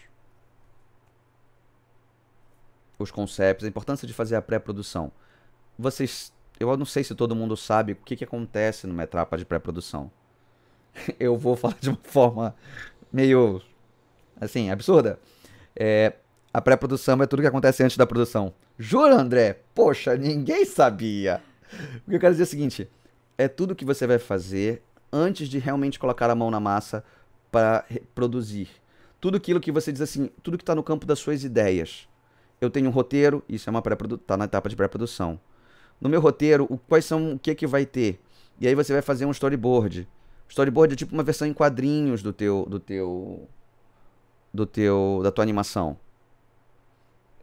os conceitos, a importância de fazer a pré-produção. Vocês, eu não sei se todo mundo sabe o que, que acontece numa etapa de pré-produção. <laughs> Eu vou falar de uma <laughs> forma meio, assim, absurda. É, a pré-produção é tudo que acontece antes da produção. Jura, André? Poxa, ninguém sabia. O que eu quero dizer é o seguinte: é tudo que você vai fazer antes de realmente colocar a mão na massa para produzir. Tudo aquilo que você diz assim, tudo que está no campo das suas ideias eu tenho um roteiro, isso é uma pré-produção, tá na etapa de pré-produção. No meu roteiro, o, quais são o que é que vai ter? E aí você vai fazer um storyboard. Storyboard é tipo uma versão em quadrinhos do teu do teu do teu da tua animação.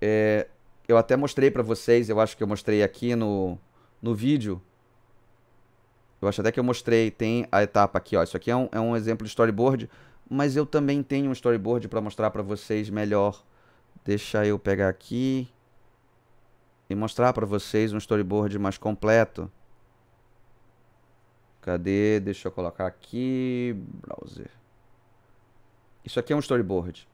É, eu até mostrei para vocês, eu acho que eu mostrei aqui no no vídeo. Eu acho até que eu mostrei, tem a etapa aqui, ó. Isso aqui é um, é um exemplo de storyboard, mas eu também tenho um storyboard para mostrar para vocês melhor Deixa eu pegar aqui e mostrar para vocês um storyboard mais completo. Cadê? Deixa eu colocar aqui, browser. Isso aqui é um storyboard.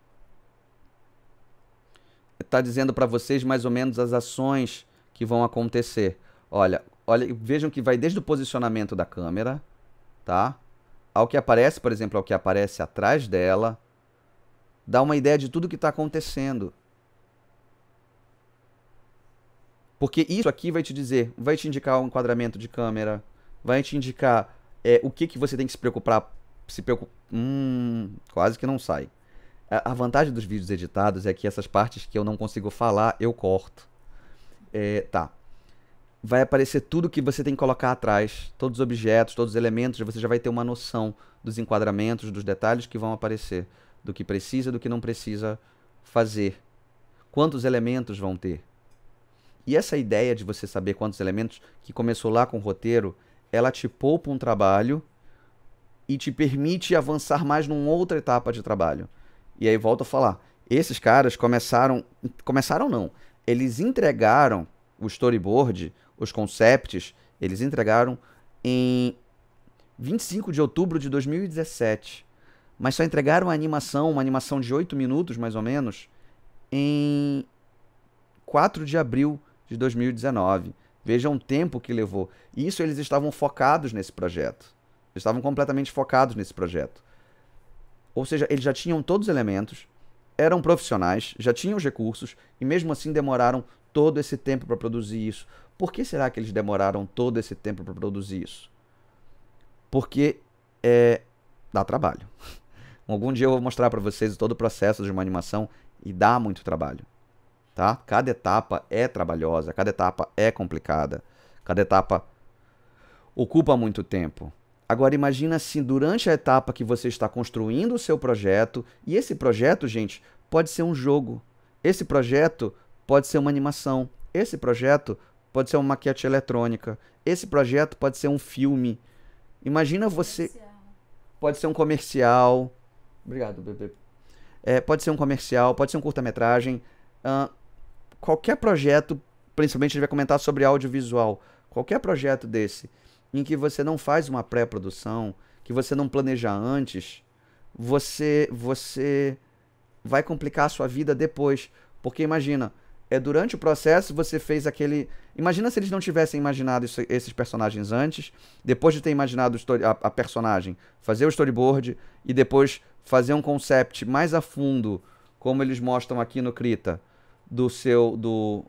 Está dizendo para vocês mais ou menos as ações que vão acontecer. Olha, olha, vejam que vai desde o posicionamento da câmera, tá? Ao que aparece, por exemplo, ao que aparece atrás dela, dá uma ideia de tudo que está acontecendo. Porque isso aqui vai te dizer, vai te indicar um enquadramento de câmera, vai te indicar é, o que, que você tem que se preocupar. Se preocup, Hum, quase que não sai. A, a vantagem dos vídeos editados é que essas partes que eu não consigo falar, eu corto. É, tá. Vai aparecer tudo que você tem que colocar atrás, todos os objetos, todos os elementos, você já vai ter uma noção dos enquadramentos, dos detalhes que vão aparecer, do que precisa, do que não precisa fazer, quantos elementos vão ter. E essa ideia de você saber quantos elementos, que começou lá com o roteiro, ela te poupa um trabalho e te permite avançar mais numa outra etapa de trabalho. E aí volto a falar, esses caras começaram, começaram não, eles entregaram o storyboard, os concepts, eles entregaram em 25 de outubro de 2017. Mas só entregaram a animação, uma animação de 8 minutos mais ou menos, em 4 de abril de 2019. Veja o tempo que levou. Isso eles estavam focados nesse projeto. Eles estavam completamente focados nesse projeto. Ou seja, eles já tinham todos os elementos, eram profissionais, já tinham os recursos e mesmo assim demoraram todo esse tempo para produzir isso. Por que será que eles demoraram todo esse tempo para produzir isso? Porque é, dá trabalho. <laughs> Algum dia eu vou mostrar para vocês todo o processo de uma animação e dá muito trabalho tá? Cada etapa é trabalhosa, cada etapa é complicada, cada etapa ocupa muito tempo. Agora imagina assim, durante a etapa que você está construindo o seu projeto, e esse projeto, gente, pode ser um jogo. Esse projeto pode ser uma animação. Esse projeto pode ser uma maquete eletrônica. Esse projeto pode ser um filme. Imagina você pode ser um comercial. Obrigado, bebê. É, pode ser um comercial, pode ser um curta-metragem. Uh, qualquer projeto, principalmente ele vai comentar sobre audiovisual, qualquer projeto desse, em que você não faz uma pré-produção, que você não planeja antes, você você vai complicar a sua vida depois, porque imagina, é durante o processo você fez aquele, imagina se eles não tivessem imaginado isso, esses personagens antes, depois de ter imaginado a, a personagem, fazer o storyboard e depois fazer um concept mais a fundo, como eles mostram aqui no Krita do seu do,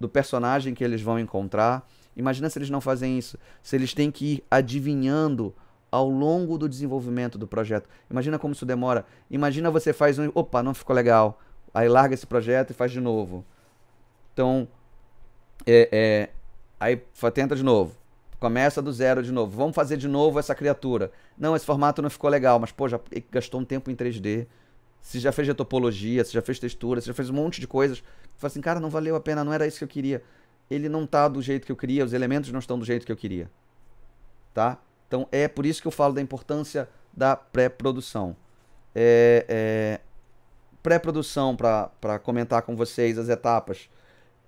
do personagem que eles vão encontrar. Imagina se eles não fazem isso, se eles têm que ir adivinhando ao longo do desenvolvimento do projeto. Imagina como isso demora. Imagina você faz um, opa, não ficou legal. Aí larga esse projeto e faz de novo. Então, é, é, aí tenta de novo. Começa do zero de novo. Vamos fazer de novo essa criatura. Não, esse formato não ficou legal, mas pô, já gastou um tempo em 3D se já fez topologia, se já fez textura, se já fez um monte de coisas. Fala assim, cara, não valeu a pena, não era isso que eu queria. Ele não tá do jeito que eu queria, os elementos não estão do jeito que eu queria. Tá? Então é por isso que eu falo da importância da pré-produção. É, é, pré-produção para comentar com vocês as etapas.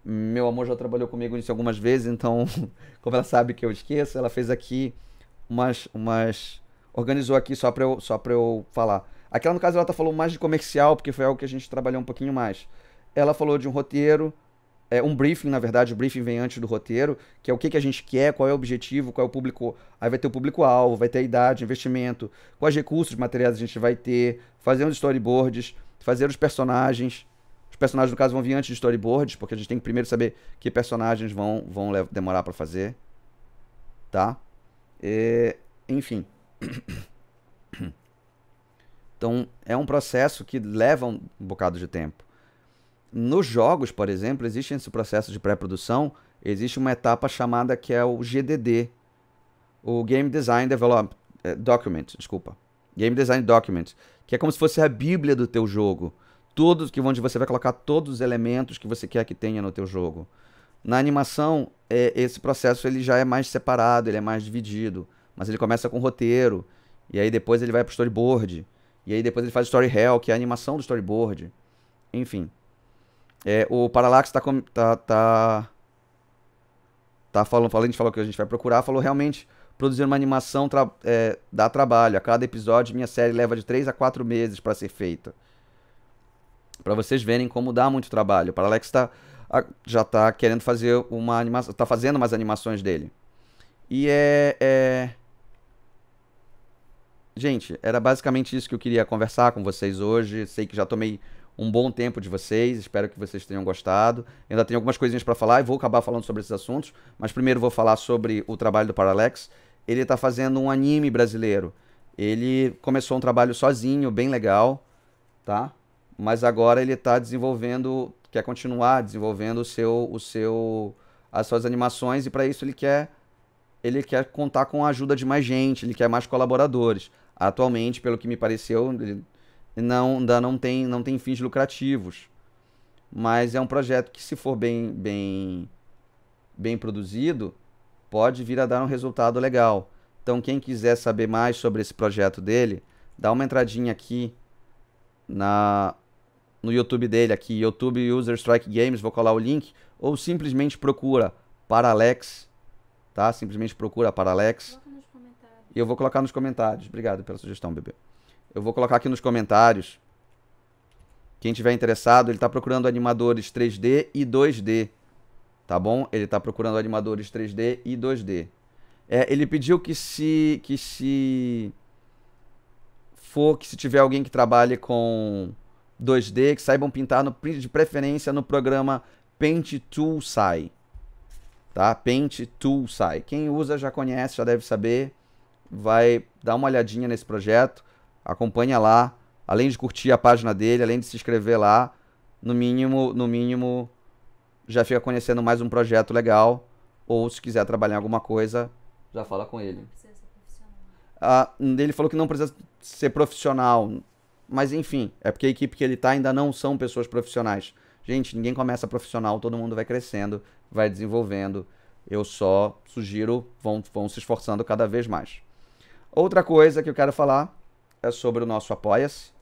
Meu amor já trabalhou comigo nisso algumas vezes, então, <laughs> como ela sabe que eu esqueço, ela fez aqui umas. umas organizou aqui só para eu, só eu falar Aquela, no caso, ela tá falou mais de comercial, porque foi algo que a gente trabalhou um pouquinho mais. Ela falou de um roteiro, é, um briefing, na verdade, o briefing vem antes do roteiro, que é o que, que a gente quer, qual é o objetivo, qual é o público. Aí vai ter o público-alvo, vai ter a idade, investimento, quais recursos materiais a gente vai ter, fazer os storyboards, fazer os personagens. Os personagens, no caso, vão vir antes de storyboards, porque a gente tem que primeiro saber que personagens vão, vão demorar para fazer. Tá? É, enfim. <coughs> Então é um processo que leva um bocado de tempo. Nos jogos, por exemplo, existe esse processo de pré-produção, existe uma etapa chamada que é o GDD, o Game Design Develop é, Document, desculpa, Game Design Document, que é como se fosse a bíblia do teu jogo, todos que onde você vai colocar todos os elementos que você quer que tenha no teu jogo. Na animação, é, esse processo ele já é mais separado, ele é mais dividido, mas ele começa com roteiro e aí depois ele vai para o storyboard e aí depois ele faz Story Hell, que é a animação do storyboard. Enfim. É, o Parallax tá, com, tá, tá, tá falando, falando, a gente falou que a gente vai procurar, falou realmente produzir uma animação tra é, dá trabalho. A cada episódio, minha série leva de 3 a 4 meses para ser feita. Para vocês verem como dá muito trabalho. O Parallax tá, já está querendo fazer uma animação, tá fazendo umas animações dele. E é, é gente, era basicamente isso que eu queria conversar com vocês hoje. Sei que já tomei um bom tempo de vocês, espero que vocês tenham gostado. Ainda tenho algumas coisinhas para falar e vou acabar falando sobre esses assuntos, mas primeiro vou falar sobre o trabalho do Paralex. Ele está fazendo um anime brasileiro. Ele começou um trabalho sozinho, bem legal, tá? Mas agora ele está desenvolvendo, quer continuar desenvolvendo o seu, o seu, as suas animações e para isso ele quer, ele quer contar com a ajuda de mais gente, ele quer mais colaboradores. Atualmente, pelo que me pareceu, não, ainda não tem, não tem fins lucrativos. Mas é um projeto que, se for bem, bem, bem produzido, pode vir a dar um resultado legal. Então, quem quiser saber mais sobre esse projeto dele, dá uma entradinha aqui na no YouTube dele aqui, YouTube User Strike Games, vou colar o link, ou simplesmente procura Paralex, tá? Simplesmente procura Paralex e eu vou colocar nos comentários. Obrigado pela sugestão, bebê. Eu vou colocar aqui nos comentários. Quem tiver interessado, ele está procurando animadores 3D e 2D. Tá bom? Ele está procurando animadores 3D e 2D. É, ele pediu que se que se for que se tiver alguém que trabalhe com 2D, que saibam pintar no, de preferência no programa Paint Tool Sai. Tá? Paint Tool Sai. Quem usa já conhece, já deve saber vai dar uma olhadinha nesse projeto, acompanha lá, além de curtir a página dele, além de se inscrever lá, no mínimo, no mínimo já fica conhecendo mais um projeto legal, ou se quiser trabalhar alguma coisa, já fala com ele. Ah, ele falou que não precisa ser profissional, mas enfim, é porque a equipe que ele está ainda não são pessoas profissionais. Gente, ninguém começa profissional, todo mundo vai crescendo, vai desenvolvendo. Eu só sugiro, vão, vão se esforçando cada vez mais. Outra coisa que eu quero falar é sobre o nosso Apoia-se.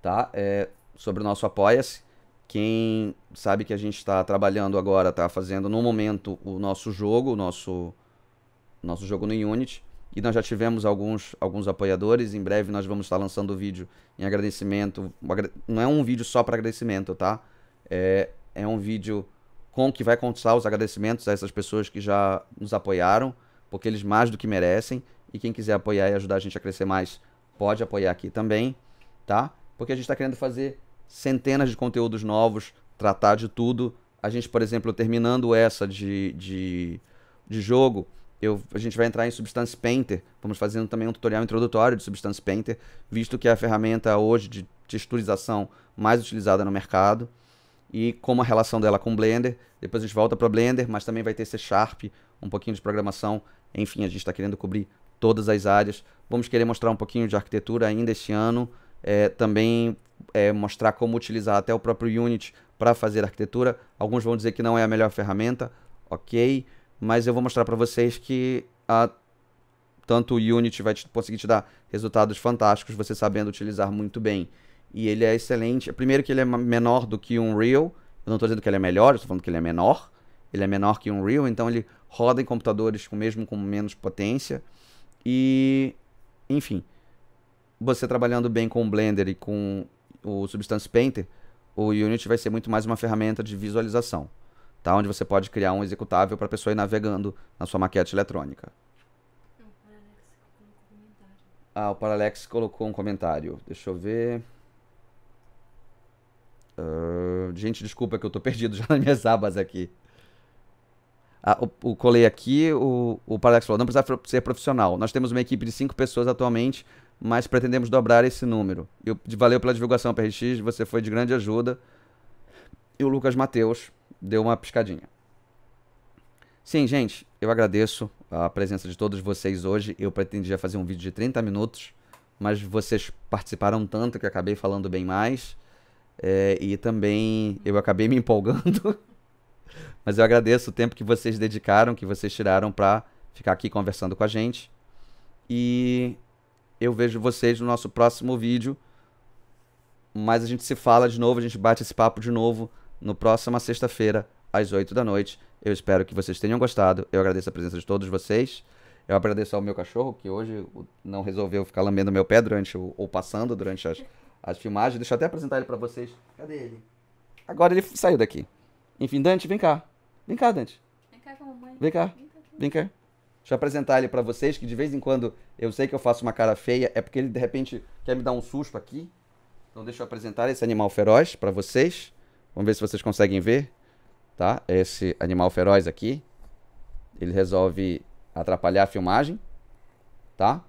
Tá? É sobre o nosso Apoia-se. Quem sabe que a gente está trabalhando agora, está fazendo no momento o nosso jogo, o nosso, nosso jogo no Unity. E nós já tivemos alguns, alguns apoiadores. Em breve nós vamos estar tá lançando o vídeo em agradecimento. Não é um vídeo só para agradecimento, tá? É, é um vídeo com que vai contar os agradecimentos a essas pessoas que já nos apoiaram, porque eles mais do que merecem. E quem quiser apoiar e ajudar a gente a crescer mais, pode apoiar aqui também, tá? Porque a gente está querendo fazer centenas de conteúdos novos, tratar de tudo. A gente, por exemplo, terminando essa de, de, de jogo, eu, a gente vai entrar em Substance Painter. Vamos fazendo também um tutorial introdutório de Substance Painter, visto que é a ferramenta hoje de texturização mais utilizada no mercado e como a relação dela com Blender. Depois a gente volta para Blender, mas também vai ter C Sharp, um pouquinho de programação. Enfim, a gente está querendo cobrir todas as áreas. Vamos querer mostrar um pouquinho de arquitetura ainda este ano, é, também é, mostrar como utilizar até o próprio Unity para fazer arquitetura. Alguns vão dizer que não é a melhor ferramenta, ok, mas eu vou mostrar para vocês que a, tanto o Unity vai te, conseguir te dar resultados fantásticos, você sabendo utilizar muito bem. E ele é excelente. Primeiro que ele é menor do que um Real. Eu não estou dizendo que ele é melhor, estou falando que ele é menor. Ele é menor que um Real, então ele roda em computadores com mesmo com menos potência. E, enfim, você trabalhando bem com o Blender e com o Substance Painter, o Unity vai ser muito mais uma ferramenta de visualização, tá? Onde você pode criar um executável para a pessoa ir navegando na sua maquete eletrônica. ah, o Paralex colocou um comentário. Deixa eu ver. Uh, gente, desculpa que eu tô <laughs> perdido já nas minhas abas aqui o, o colei aqui, o, o Paradox falou, não precisa ser profissional. Nós temos uma equipe de cinco pessoas atualmente, mas pretendemos dobrar esse número. Eu, valeu pela divulgação, PRX, você foi de grande ajuda. E o Lucas Mateus deu uma piscadinha. Sim, gente, eu agradeço a presença de todos vocês hoje. Eu pretendia fazer um vídeo de 30 minutos, mas vocês participaram tanto que acabei falando bem mais. É, e também eu acabei me empolgando. <laughs> Mas eu agradeço o tempo que vocês dedicaram, que vocês tiraram para ficar aqui conversando com a gente. E eu vejo vocês no nosso próximo vídeo. Mas a gente se fala de novo, a gente bate esse papo de novo no próxima sexta-feira, às 8 da noite. Eu espero que vocês tenham gostado. Eu agradeço a presença de todos vocês. Eu agradeço ao meu cachorro, que hoje não resolveu ficar lambendo meu pé durante ou passando durante as, as filmagens. Deixa eu até apresentar ele para vocês. Cadê ele? Agora ele saiu daqui. Enfim, Dante, vem cá. Vem cá, Dante. Vem cá com a mamãe. Vem cá. Vem cá. Deixa eu apresentar ele para vocês, que de vez em quando eu sei que eu faço uma cara feia, é porque ele de repente quer me dar um susto aqui. Então deixa eu apresentar esse animal feroz para vocês. Vamos ver se vocês conseguem ver, tá? Esse animal feroz aqui. Ele resolve atrapalhar a filmagem, tá?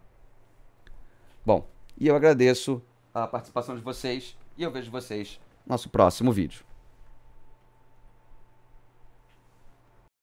Bom, e eu agradeço a participação de vocês e eu vejo vocês no nosso próximo vídeo.